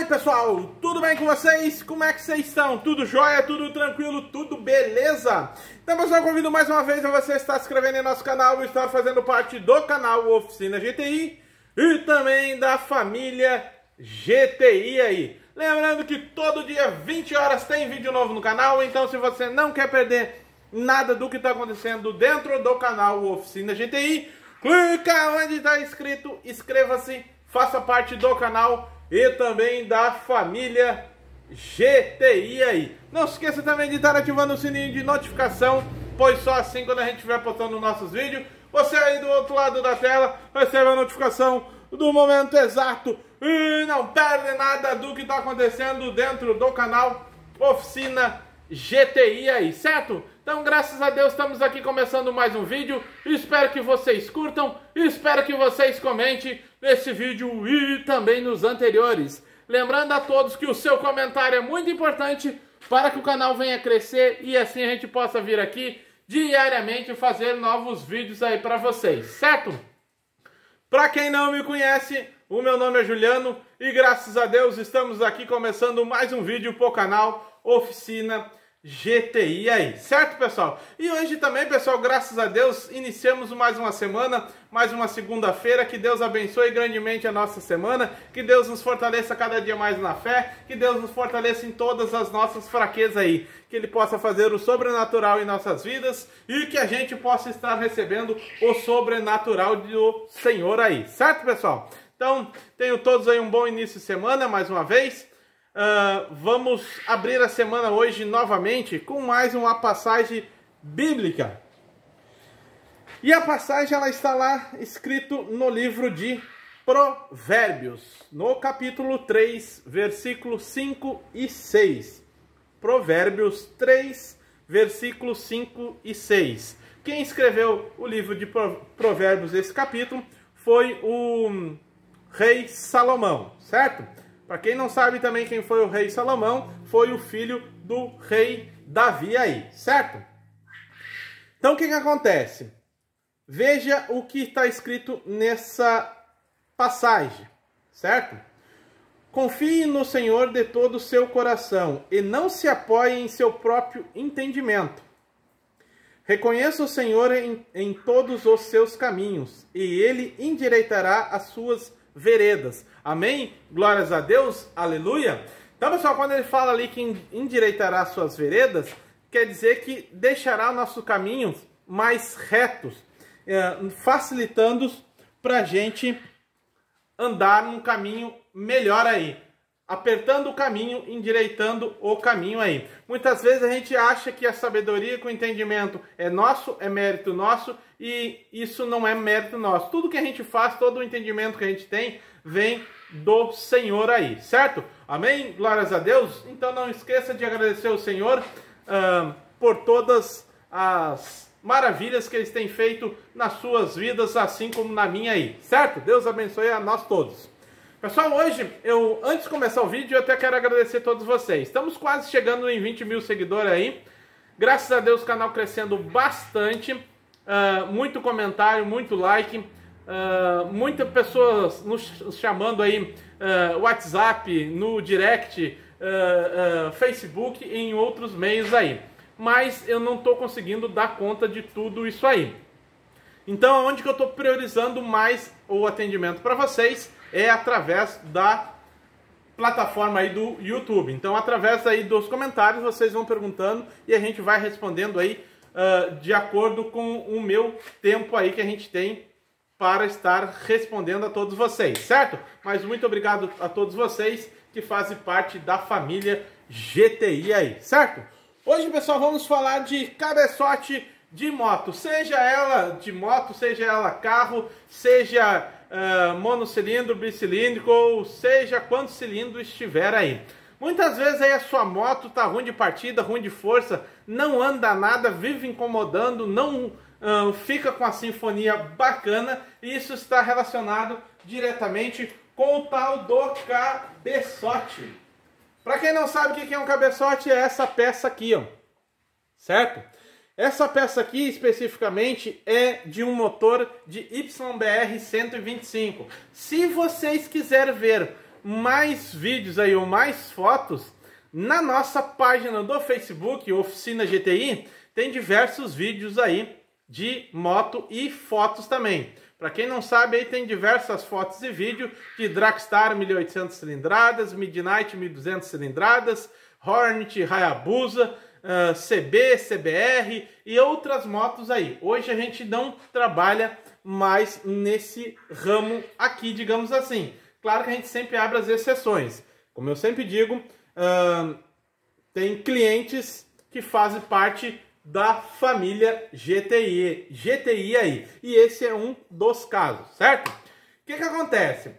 aí pessoal, tudo bem com vocês? Como é que vocês estão? Tudo jóia? Tudo tranquilo? Tudo beleza? Então pessoal, convido mais uma vez a você estar se inscrevendo em nosso canal e estar fazendo parte do canal Oficina GTI e também da família GTI aí. Lembrando que todo dia 20 horas tem vídeo novo no canal, então se você não quer perder nada do que está acontecendo dentro do canal Oficina GTI, clica onde está escrito, inscreva-se, faça parte do canal e também da família GTI aí. Não se esqueça também de estar ativando o sininho de notificação, pois só assim quando a gente estiver postando nossos vídeos, você aí do outro lado da tela recebe a notificação do momento exato e não perde nada do que está acontecendo dentro do canal Oficina GTI aí, certo? Então, graças a Deus, estamos aqui começando mais um vídeo. Espero que vocês curtam, espero que vocês comentem nesse vídeo e também nos anteriores. Lembrando a todos que o seu comentário é muito importante para que o canal venha crescer e assim a gente possa vir aqui diariamente fazer novos vídeos aí para vocês, certo? Para quem não me conhece, o meu nome é Juliano e graças a Deus estamos aqui começando mais um vídeo para o canal Oficina GTI aí, certo pessoal? E hoje também, pessoal, graças a Deus, iniciamos mais uma semana, mais uma segunda-feira. Que Deus abençoe grandemente a nossa semana, que Deus nos fortaleça cada dia mais na fé, que Deus nos fortaleça em todas as nossas fraquezas aí, que Ele possa fazer o sobrenatural em nossas vidas e que a gente possa estar recebendo o sobrenatural do Senhor aí, certo pessoal? Então, tenho todos aí um bom início de semana mais uma vez. Uh, vamos abrir a semana hoje novamente com mais uma passagem bíblica. E a passagem ela está lá escrito no livro de Provérbios, no capítulo 3, versículos 5 e 6. Provérbios 3, versículos 5 e 6. Quem escreveu o livro de Provérbios, esse capítulo, foi o rei Salomão, certo? Para quem não sabe também quem foi o rei Salomão, foi o filho do rei Davi aí, certo? Então o que, que acontece? Veja o que está escrito nessa passagem, certo? Confie no Senhor de todo o seu coração e não se apoie em seu próprio entendimento. Reconheça o Senhor em, em todos os seus caminhos e ele endireitará as suas veredas. Amém? Glórias a Deus, aleluia. Então, pessoal, quando ele fala ali que endireitará suas veredas, quer dizer que deixará nossos caminhos mais retos, é, facilitando para a gente andar num caminho melhor aí apertando o caminho, endireitando o caminho aí. Muitas vezes a gente acha que a sabedoria com o entendimento é nosso, é mérito nosso, e isso não é mérito nosso. Tudo que a gente faz, todo o entendimento que a gente tem, vem do Senhor aí, certo? Amém? Glórias a Deus. Então não esqueça de agradecer ao Senhor por todas as maravilhas que eles têm feito nas suas vidas, assim como na minha aí, certo? Deus abençoe a nós todos. Pessoal, hoje, eu antes de começar o vídeo, eu até quero agradecer a todos vocês. Estamos quase chegando em 20 mil seguidores aí. Graças a Deus, o canal crescendo bastante. Uh, muito comentário, muito like. Uh, muitas pessoas nos chamando aí uh, WhatsApp, no direct, Facebook e em outros meios aí. Mas eu não estou conseguindo dar conta de tudo isso aí. Então, onde que eu estou priorizando mais o atendimento para vocês é através da plataforma aí do YouTube. Então, através aí dos comentários, vocês vão perguntando e a gente vai respondendo aí uh, de acordo com o meu tempo aí que a gente tem para estar respondendo a todos vocês, certo? Mas muito obrigado a todos vocês que fazem parte da família GTI aí, certo? Hoje, pessoal, vamos falar de cabeçote de moto, seja ela de moto, seja ela carro, seja uh, ah, monocilíndrico, bicilíndrico, ou seja, quanto cilindro estiver aí. Muitas vezes aí a sua moto tá ruim de partida, ruim de força, não anda nada, vive incomodando, não uh, fica com a sinfonia bacana, e isso está relacionado diretamente com o tal do cabeçote. Para quem não sabe o que é um cabeçote, é essa peça aqui, ó. Certo? Essa peça aqui especificamente é de um motor de YBR 125. Se vocês quiserem ver mais vídeos aí ou mais fotos, na nossa página do Facebook, Oficina GTI, tem diversos vídeos aí de moto e fotos também. Para quem não sabe, aí tem diversas fotos e vídeo de Dragstar 1800 cilindradas, Midnight 1200 cilindradas, Hornet, Hayabusa, ah, CB, CBR e outras motos aí. Hoje a gente não trabalha mais nesse ramo aqui, digamos assim. Claro que a gente sempre abre as exceções. Como eu sempre digo, uh, tem clientes que fazem parte da família GTI, GTI aí. E esse é um dos casos, certo? O que, que acontece?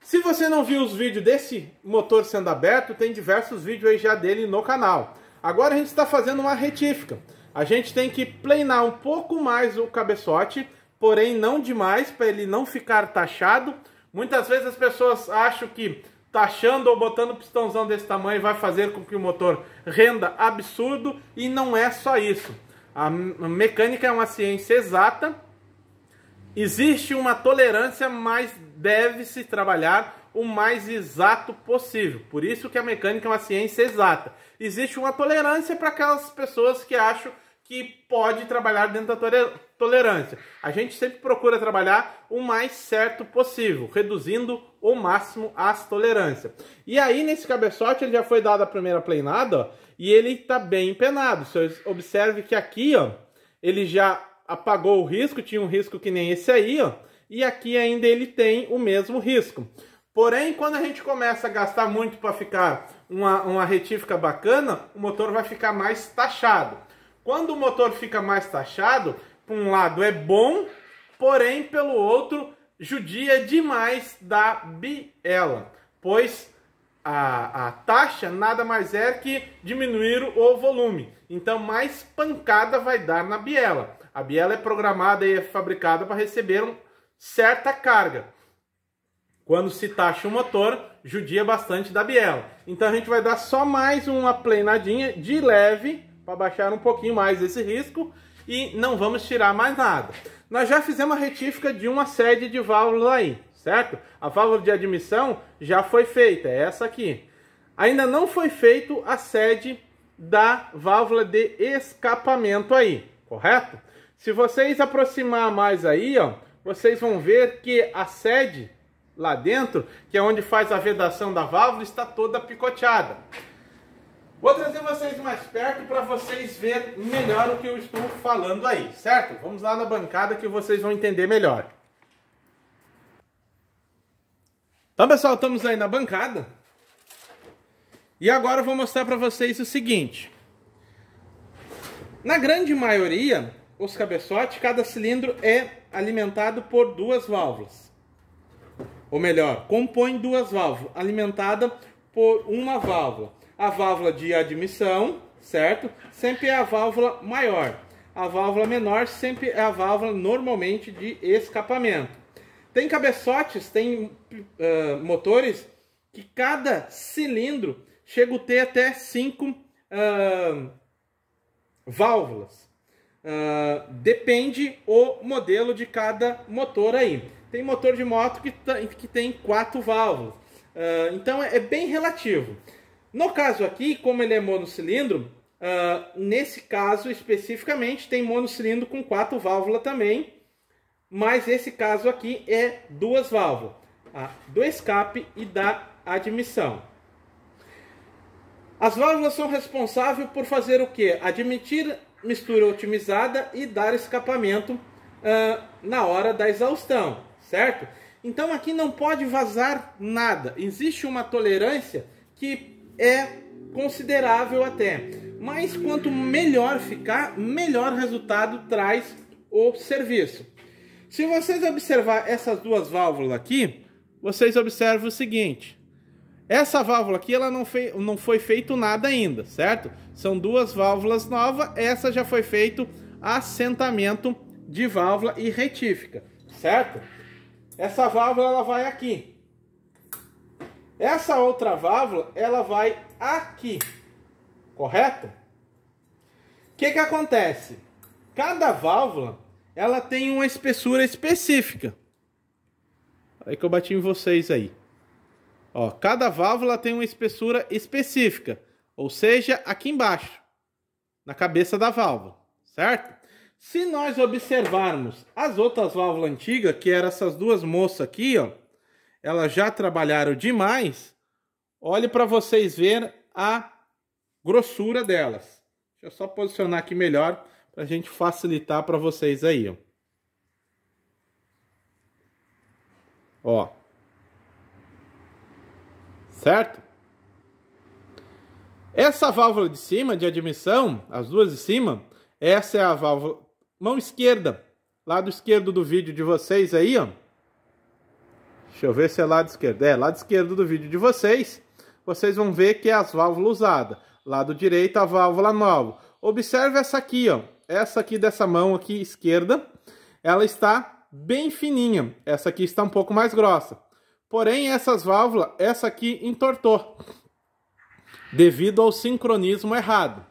Se você não viu os vídeos desse motor sendo aberto, tem diversos vídeos aí já dele no canal. Agora a gente está fazendo uma retífica. A gente tem que planear um pouco mais o cabeçote, porém não demais, para ele não ficar taxado. Muitas vezes as pessoas acham que taxando ou botando pistãozão desse tamanho vai fazer com que o motor renda absurdo e não é só isso. A mecânica é uma ciência exata. Existe uma tolerância, mas deve-se trabalhar o mais exato possível. Por isso que a mecânica é uma ciência exata. Existe uma tolerância para aquelas pessoas que acham que pode trabalhar dentro da tolerância. A gente sempre procura trabalhar o mais certo possível, reduzindo o máximo as tolerâncias. E aí, nesse cabeçote, ele já foi dado a primeira plenada ó, e ele está bem empenado. Você observe que aqui, ó, ele já apagou o risco, tinha um risco que nem esse aí, ó, e aqui ainda ele tem o mesmo risco. Porém, quando a gente começa a gastar muito para ficar uma, uma retífica bacana, o motor vai ficar mais taxado. Quando o motor fica mais taxado, por um lado é bom, porém pelo outro judia demais da biela, pois a, a taxa nada mais é que diminuir o volume. Então mais pancada vai dar na biela. A biela é programada e é fabricada para receber uma certa carga. Quando se taxa o motor, judia bastante da biela. Então a gente vai dar só mais uma plenadinha de leve para baixar um pouquinho mais esse risco e não vamos tirar mais nada. Nós já fizemos a retífica de uma sede de válvula aí, certo? A válvula de admissão já foi feita, é essa aqui. Ainda não foi feito a sede da válvula de escapamento aí, correto? Se vocês aproximar mais aí, ó, vocês vão ver que a sede lá dentro, que é onde faz a vedação da válvula, está toda picoteada. Vou trazer vocês mais perto para vocês verem melhor o que eu estou falando aí, certo? Vamos lá na bancada que vocês vão entender melhor. Então, pessoal, estamos aí na bancada. E agora eu vou mostrar para vocês o seguinte. Na grande maioria, os cabeçotes, cada cilindro é alimentado por duas válvulas ou melhor, compõe duas válvulas, alimentada por uma válvula. A válvula de admissão, certo? Sempre é a válvula maior. A válvula menor sempre é a válvula normalmente de escapamento. Tem cabeçotes, tem uh, motores que cada cilindro chega a ter até cinco uh, válvulas. Uh, depende o modelo de cada motor aí tem motor de moto que, tá, que tem quatro válvulas. Uh, então é, é, bem relativo. No caso aqui, como ele é monocilindro, uh, nesse caso especificamente tem monocilindro com quatro válvulas também, mas esse caso aqui é duas válvulas, a ah, do escape e da admissão. As válvulas são responsáveis por fazer o que? Admitir mistura otimizada e dar escapamento uh, na hora da exaustão certo? Então aqui não pode vazar nada. Existe uma tolerância que é considerável até. Mas quanto melhor ficar, melhor resultado traz o serviço. Se vocês observar essas duas válvulas aqui, vocês observam o seguinte. Essa válvula aqui ela não, fei, não foi feito nada ainda, certo? São duas válvulas novas, essa já foi feito assentamento de válvula e retífica, certo? Essa válvula ela vai aqui. Essa outra válvula ela vai aqui. Correto? O que que acontece? Cada válvula ela tem uma espessura específica. Aí que eu bati em vocês aí. Ó, cada válvula tem uma espessura específica, ou seja, aqui embaixo, na cabeça da válvula, certo? Se nós observarmos as outras válvulas antigas, que eram essas duas moças aqui, ó, elas já trabalharam demais. Olhe para vocês ver a grossura delas. Deixa eu só posicionar aqui melhor para a gente facilitar para vocês aí. Ó. ó. Certo? Essa válvula de cima, de admissão, as duas de cima, essa é a válvula mão esquerda, lado esquerdo do vídeo de vocês aí, ó. Deixa eu ver se é lado esquerdo. É, lado esquerdo do vídeo de vocês, vocês vão ver que é as válvulas usadas. Lado direito, a válvula nova. Observe essa aqui, ó. Essa aqui dessa mão aqui esquerda, ela está bem fininha. Essa aqui está um pouco mais grossa. Porém, essas válvulas, essa aqui entortou. Devido ao sincronismo errado.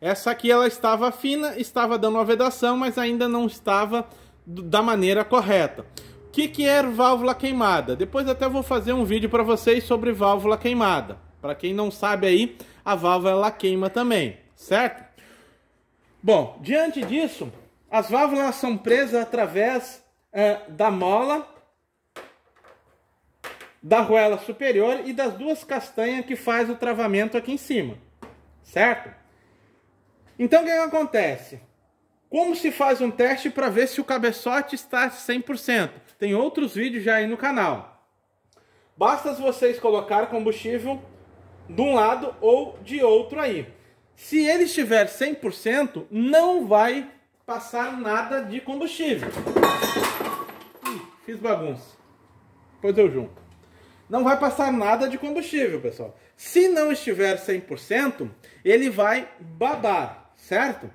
Essa aqui ela estava fina, estava dando uma vedação, mas ainda não estava da maneira correta. O que, que é válvula queimada? Depois até vou fazer um vídeo para vocês sobre válvula queimada. Para quem não sabe aí, a válvula ela queima também, certo? Bom, diante disso, as válvulas são presas através é, da mola, da arruela superior e das duas castanhas que faz o travamento aqui em cima, certo? Então o que, é que acontece? Como se faz um teste para ver se o cabeçote está 100%? Tem outros vídeos já aí no canal. Basta vocês colocar combustível de um lado ou de outro aí. Se ele estiver 100%, não vai passar nada de combustível. Ih, fiz bagunça. Pois eu junto. Não vai passar nada de combustível, pessoal. Se não estiver 100%, ele vai babar certo?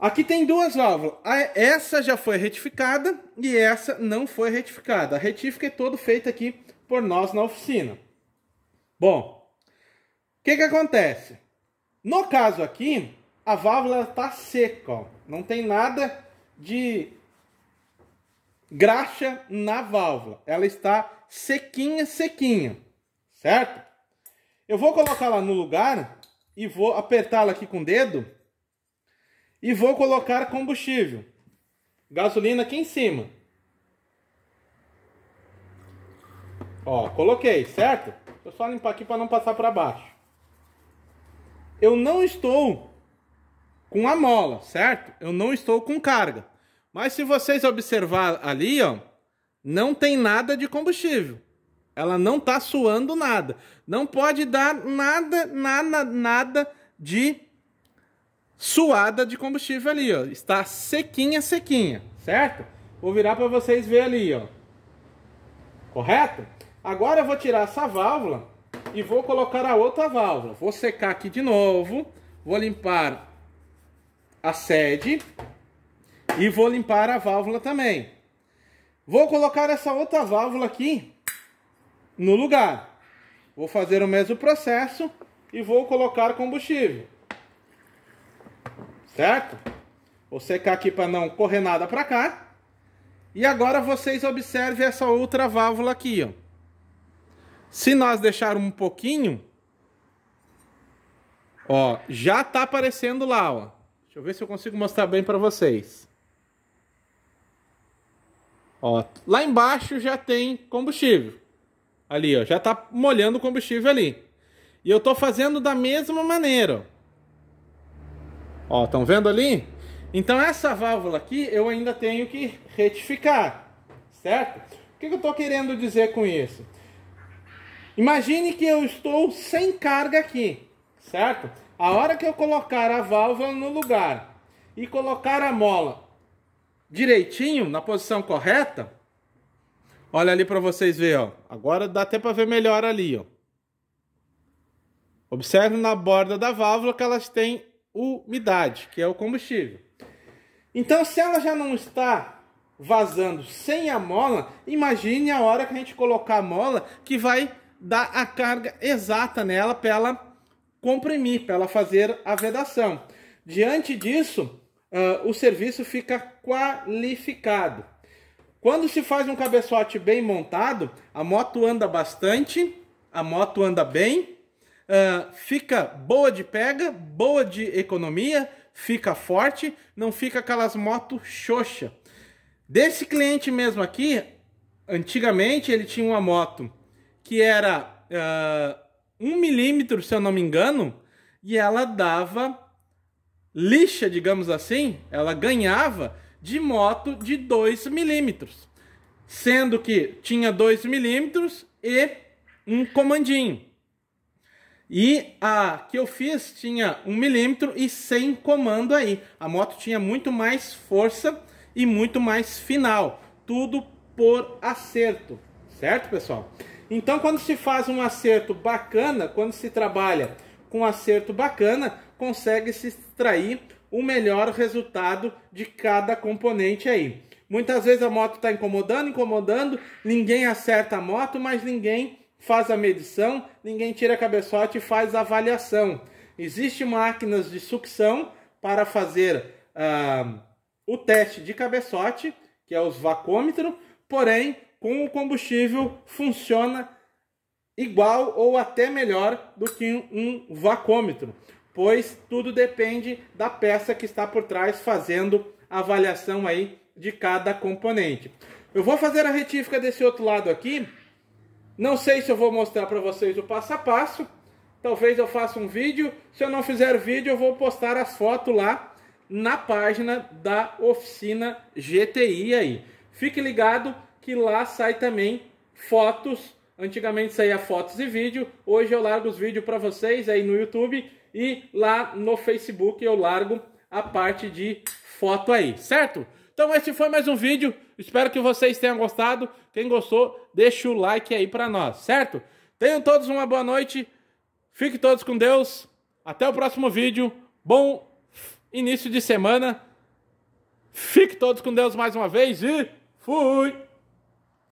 Aqui tem duas válvulas. Essa já foi retificada e essa não foi retificada. A retífica é toda feita aqui por nós na oficina. Bom, o que, que acontece? No caso aqui, a válvula está seca, ó. não tem nada de graxa na válvula. Ela está sequinha, sequinha, certo? Eu vou colocar ela no lugar e vou apertá-la aqui com o dedo e vou colocar combustível. Gasolina aqui em cima. Ó, coloquei, certo? Vou só limpar aqui para não passar para baixo. Eu não estou com a mola, certo? Eu não estou com carga. Mas se vocês observar ali, ó, não tem nada de combustível. Ela não tá suando nada. Não pode dar nada, nada, nada de suada de combustível ali, ó. Está sequinha, sequinha, certo? Vou virar para vocês ver ali, ó. Correto? Agora eu vou tirar essa válvula e vou colocar a outra válvula. Vou secar aqui de novo, vou limpar a sede e vou limpar a válvula também. Vou colocar essa outra válvula aqui no lugar. Vou fazer o mesmo processo e vou colocar combustível. Certo? Vou secar aqui para não correr nada para cá. E agora vocês observem essa outra válvula aqui, ó. Se nós deixarmos um pouquinho, ó, já tá aparecendo lá, ó. Deixa eu ver se eu consigo mostrar bem para vocês. Ó, lá embaixo já tem combustível. Ali, ó, já tá molhando o combustível ali. E eu tô fazendo da mesma maneira. Ó, estão vendo ali? Então essa válvula aqui eu ainda tenho que retificar, certo? O que, que eu estou querendo dizer com isso? Imagine que eu estou sem carga aqui, certo? A hora que eu colocar a válvula no lugar e colocar a mola direitinho, na posição correta, Olha ali para vocês verem, ó. Agora dá até para ver melhor ali, ó. Observe na borda da válvula que elas têm umidade, que é o combustível. Então, se ela já não está vazando sem a mola, imagine a hora que a gente colocar a mola que vai dar a carga exata nela para ela comprimir, para ela fazer a vedação. Diante disso, uh, o serviço fica qualificado. Quando se faz um cabeçote bem montado, a moto anda bastante, a moto anda bem, uh, fica boa de pega, boa de economia, fica forte, não fica aquelas motos xoxa. Desse cliente mesmo aqui, antigamente ele tinha uma moto que era uh, ah, 1 milímetro, se eu não me engano, e ela dava lixa, digamos assim, ela ganhava de moto de 2 milímetros. Sendo que tinha 2 milímetros e um comandinho. E a que eu fiz tinha 1 milímetro e sem comando aí. A moto tinha muito mais força e muito mais final. Tudo por acerto, certo pessoal? Então quando se faz um acerto bacana, quando se trabalha com acerto bacana, consegue se extrair o melhor resultado de cada componente aí. Muitas vezes a moto está incomodando, incomodando, ninguém acerta a moto, mas ninguém faz a medição, ninguém tira a cabeçote e faz a avaliação. Existem máquinas de sucção para fazer ah, o teste de cabeçote, que é os vacômetros, porém com o combustível funciona igual ou até melhor do que um vacômetro pois tudo depende da peça que está por trás fazendo a avaliação aí de cada componente. Eu vou fazer a retífica desse outro lado aqui. Não sei se eu vou mostrar para vocês o passo a passo. Talvez eu faça um vídeo. Se eu não fizer vídeo, eu vou postar as fotos lá na página da oficina GTI aí. Fique ligado que lá sai também fotos. Antigamente saía fotos e vídeo. Hoje eu largo os vídeos para vocês aí no YouTube e lá no Facebook eu largo a parte de foto aí, certo? Então esse foi mais um vídeo, espero que vocês tenham gostado. Quem gostou, deixa o like aí para nós, certo? Tenham todos uma boa noite, fiquem todos com Deus, até o próximo vídeo, bom início de semana, fiquem todos com Deus mais uma vez e fui!